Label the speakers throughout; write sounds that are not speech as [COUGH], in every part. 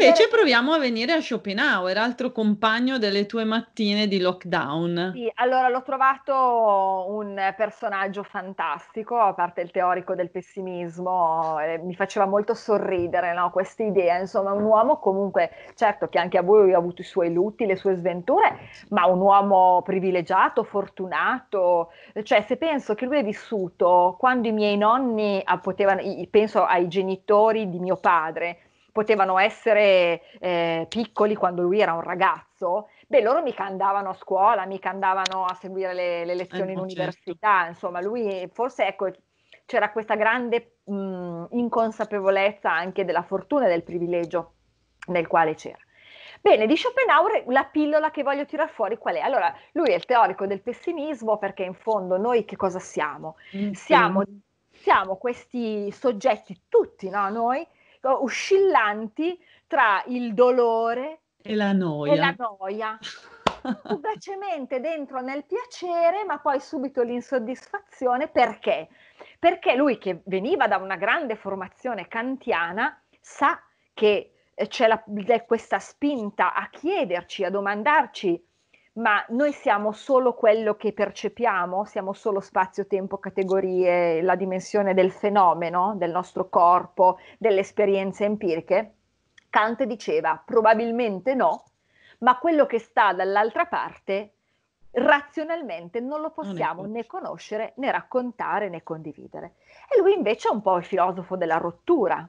Speaker 1: invece proviamo a venire a Schopenhauer, altro compagno delle tue mattine di lockdown. Sì, allora l'ho trovato un personaggio fantastico, a parte il teorico del pessimismo, eh, mi faceva molto sorridere no? questa idea, insomma un uomo comunque, certo che anche a voi ha avuto i suoi lutti, le sue sventure, ma un uomo privilegiato, fortunato, cioè se penso che lui è vissuto quando i miei nonni potevano, penso ai genitori di mio padre, potevano essere eh, piccoli quando lui era un ragazzo, beh, loro mica andavano a scuola, mica andavano a seguire le, le lezioni eh, in certo. università, certo. insomma, lui forse ecco, c'era questa grande mh, inconsapevolezza anche della fortuna e del privilegio nel quale c'era. Bene, di Schopenhauer la pillola che voglio tirar fuori qual è? Allora, lui è il teorico del pessimismo perché in fondo noi che cosa siamo? Mm-hmm. Siamo, siamo questi soggetti, tutti no? noi, oscillanti tra il dolore e la noia. E la noia. Fugacemente [LAUGHS] dentro nel piacere, ma poi subito l'insoddisfazione perché? Perché lui che veniva da una grande formazione kantiana sa che eh, c'è la, questa spinta a chiederci, a domandarci ma noi siamo solo quello che percepiamo, siamo solo spazio-tempo, categorie, la dimensione del fenomeno, del nostro corpo, delle esperienze empiriche? Kant diceva probabilmente no, ma quello che sta dall'altra parte razionalmente non lo possiamo non né conoscere né raccontare né condividere. E lui invece è un po' il filosofo della rottura,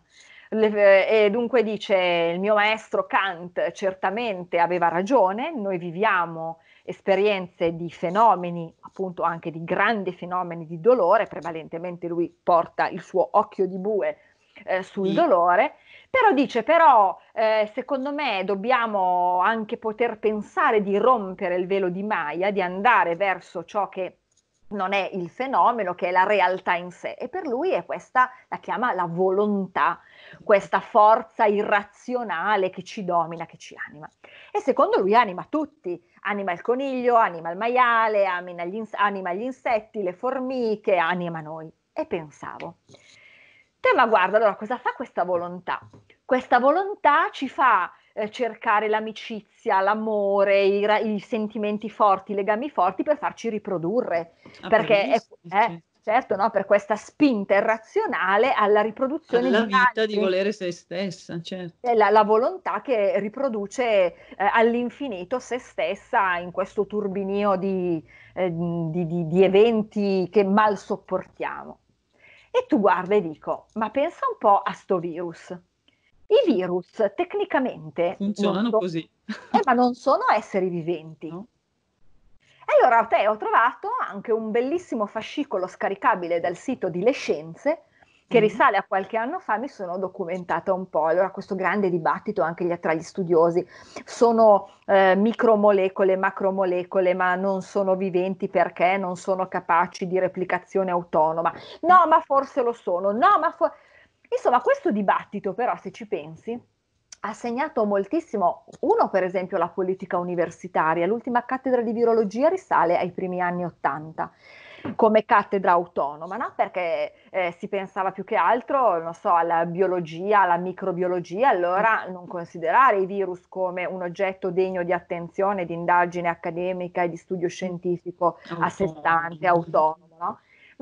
Speaker 1: le, eh, e dunque dice il mio maestro Kant certamente aveva ragione, noi viviamo esperienze di fenomeni, appunto anche di grandi fenomeni di dolore, prevalentemente lui porta il suo occhio di bue eh, sul sì. dolore, però dice però eh, secondo me dobbiamo anche poter pensare di rompere il velo di Maya, di andare verso ciò che non è il fenomeno che è la realtà in sé e per lui è questa, la chiama la volontà, questa forza irrazionale che ci domina, che ci anima. E secondo lui anima tutti, anima il coniglio, anima il maiale, anima gli, ins- anima gli insetti, le formiche, anima noi. E pensavo, te ma guarda, allora cosa fa questa volontà? Questa volontà ci fa eh, cercare l'amicizia, l'amore, i, ra- i, sentimenti forti, i legami forti per farci riprodurre. Ah, perché è, eh, certo, no? per questa spinta irrazionale alla riproduzione alla vita altri. di volere se stessa, certo. È la, la volontà che riproduce eh, all'infinito se stessa in questo turbinio di, eh, di, di, di eventi che mal sopportiamo. E tu guarda e dico, ma pensa un po' a sto virus i virus tecnicamente funzionano sono, così. Eh, ma non sono esseri viventi. No. E allora te, ho trovato anche un bellissimo fascicolo scaricabile dal sito di Le Scienze che mm. risale a qualche anno fa, mi sono documentata un po'. Allora, questo grande dibattito anche tra gli studiosi, sono eh, micromolecole, macromolecole, ma non sono viventi perché non sono capaci di replicazione autonoma. No, ma forse lo sono. No, ma forse... Insomma, questo dibattito però, se ci pensi, ha segnato moltissimo, uno per esempio la politica universitaria, l'ultima cattedra di virologia risale ai primi anni Ottanta come cattedra autonoma, no? perché eh, si pensava più che altro so, alla biologia, alla microbiologia, allora non considerare i virus come un oggetto degno di attenzione, di indagine accademica e di studio scientifico a sé stante, autonomo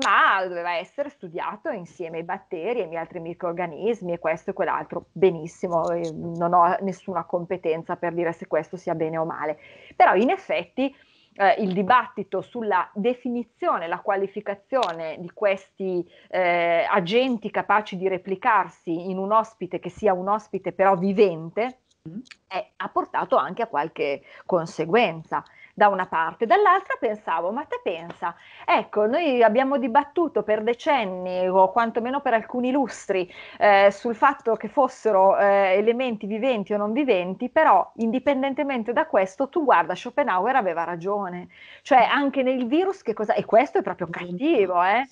Speaker 1: ma doveva essere studiato insieme ai batteri e agli altri microorganismi e questo e quell'altro. Benissimo, eh, non ho nessuna competenza per dire se questo sia bene o male, però in effetti eh, il dibattito sulla definizione, la qualificazione di questi eh, agenti capaci di replicarsi in un ospite che sia un ospite però vivente, mm eh, ha portato anche a qualche conseguenza da una parte, dall'altra pensavo, ma te pensa, ecco, noi abbiamo dibattuto per decenni o quantomeno per alcuni lustri eh, sul fatto che fossero eh, elementi viventi o non viventi, però indipendentemente da questo tu guarda, Schopenhauer aveva ragione, cioè anche nel virus che cosa, e questo è proprio cattivo, eh?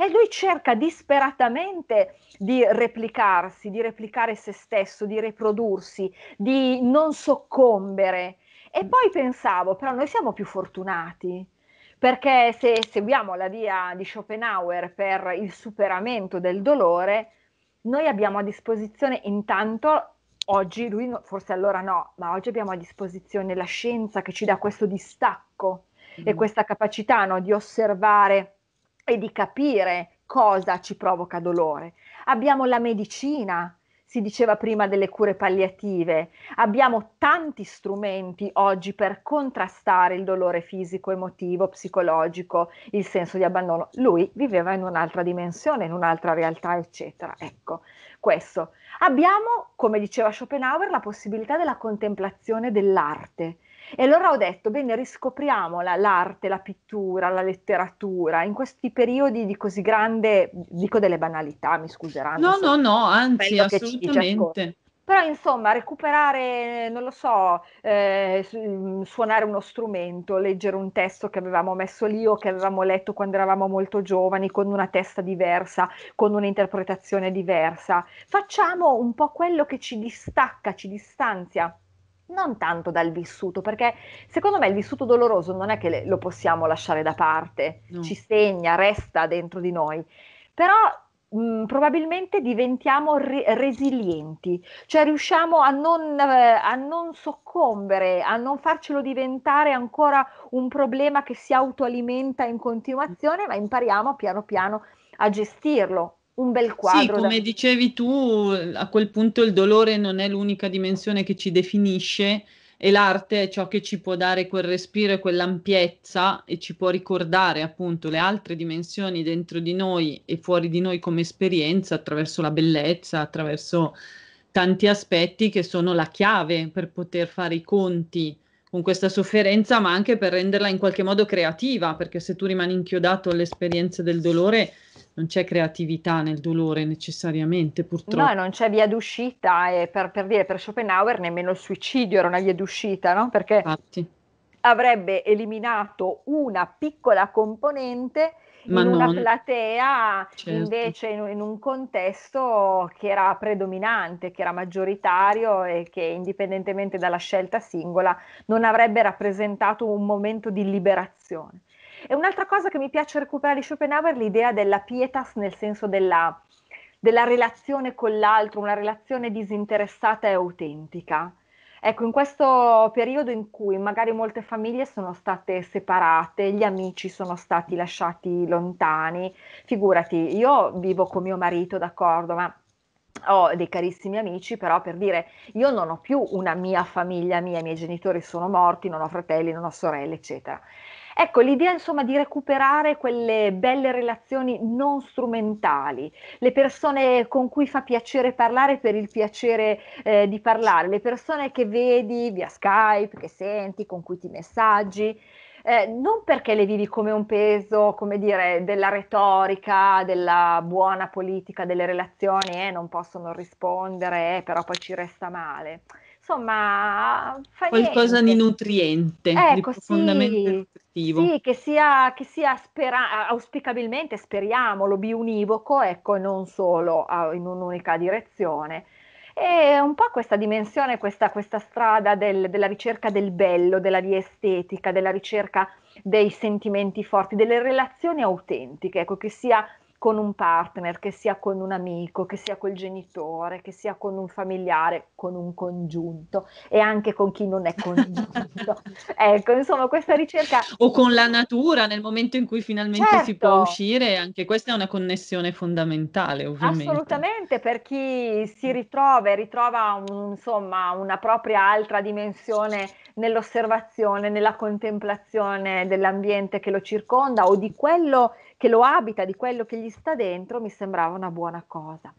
Speaker 1: E lui cerca disperatamente di replicarsi, di replicare se stesso, di riprodursi, di non soccombere. E mm. poi pensavo, però noi siamo più fortunati, perché se seguiamo la via di Schopenhauer per il superamento del dolore, noi abbiamo a disposizione intanto oggi, lui forse allora no, ma oggi abbiamo a disposizione la scienza che ci dà questo distacco mm. e questa capacità no, di osservare e di capire cosa ci provoca dolore. Abbiamo la medicina si diceva prima delle cure palliative. Abbiamo tanti strumenti oggi per contrastare il dolore fisico, emotivo, psicologico, il senso di abbandono. Lui viveva in un'altra dimensione, in un'altra realtà, eccetera. Ecco, questo. Abbiamo, come diceva Schopenhauer, la possibilità della contemplazione dell'arte. E allora ho detto, bene, riscopriamo la, l'arte, la pittura, la letteratura, in questi periodi di così grande, dico delle banalità, mi scuseranno. No, so, no, no, anzi, assolutamente. Però insomma recuperare, non lo so, eh, mm, suonare uno strumento, leggere un testo che avevamo messo lì o che avevamo letto quando eravamo molto giovani, con una testa diversa, con un'interpretazione diversa. Facciamo un po' quello che ci distacca, ci distanzia non tanto dal vissuto, perché secondo me il vissuto doloroso non è che lo possiamo lasciare da parte, no. ci segna, resta dentro di noi, però mh, mhmm, probabilmente diventiamo re- resilienti, cioè riusciamo a non, eh, a non soccombere, a non farcelo diventare ancora un problema che si autoalimenta in continuazione, ma impariamo piano piano a gestirlo un bel quadro. Sì, come da... dicevi tu, a quel punto il dolore non è l'unica dimensione che ci definisce, e l'arte è ciò che ci può dare quel respiro e quell'ampiezza e ci può ricordare appunto le altre dimensioni dentro di noi e fuori di noi come esperienza attraverso la bellezza, attraverso tanti aspetti che sono la chiave per poter fare i conti con questa sofferenza, ma anche per renderla in qualche modo creativa, perché se tu rimani inchiodato all'esperienza del dolore, non c'è creatività nel dolore necessariamente, purtroppo. No, non c'è via d'uscita e per, per dire, per Schopenhauer nemmeno il suicidio era una via d'uscita, no? Perché Infatti. avrebbe eliminato una piccola componente Ma in non. una platea, certo. invece in, in, un contesto che era predominante, che era maggioritario e che indipendentemente dalla scelta singola non avrebbe rappresentato un momento di liberazione. E un'altra cosa che mi piace recuperare di Schopenhauer è l'idea della pietas nel senso della, della relazione con l'altro, una relazione disinteressata e autentica. Ecco, in questo periodo in cui magari molte famiglie sono state separate, gli amici sono stati lasciati lontani, figurati, io vivo con mio marito, d'accordo, ma ho dei carissimi amici, però per dire io non ho più una mia famiglia mia, i miei genitori sono morti, non ho fratelli, non ho sorelle, eccetera. Ecco, l'idea insomma di recuperare quelle belle relazioni non strumentali, le persone con cui fa piacere parlare per il piacere eh, di parlare, le persone che vedi via Skype, che senti, con cui ti messaggi. Eh, non perché le vivi come un peso, come dire, della retorica, della buona politica delle relazioni, eh, non possono rispondere, eh, però poi ci resta male insomma, qualcosa niente. di nutriente, ecco, di profondamente sì, nutritivo. Sì, che sia, che sia spera- auspicabilmente, speriamolo, biunivoco, ecco, e non solo in un'unica direzione. E un po' questa dimensione, questa, questa strada del, della ricerca del bello, della diestetica, della ricerca dei sentimenti forti, delle relazioni autentiche, ecco, che sia con un partner, che sia con un amico, che sia col genitore, che sia con un familiare, con un congiunto e anche con chi non è congiunto. [LAUGHS] ecco, insomma, questa ricerca... O con la natura, nel momento in cui finalmente certo. si può certo. uscire, anche questa è una connessione fondamentale, ovviamente. Assolutamente, per chi si ritrova e ritrova un, insomma, una propria altra dimensione nell'osservazione, nella contemplazione dell'ambiente che lo circonda o di quello che che lo abita, di quello che gli sta dentro, mi sembrava una buona cosa.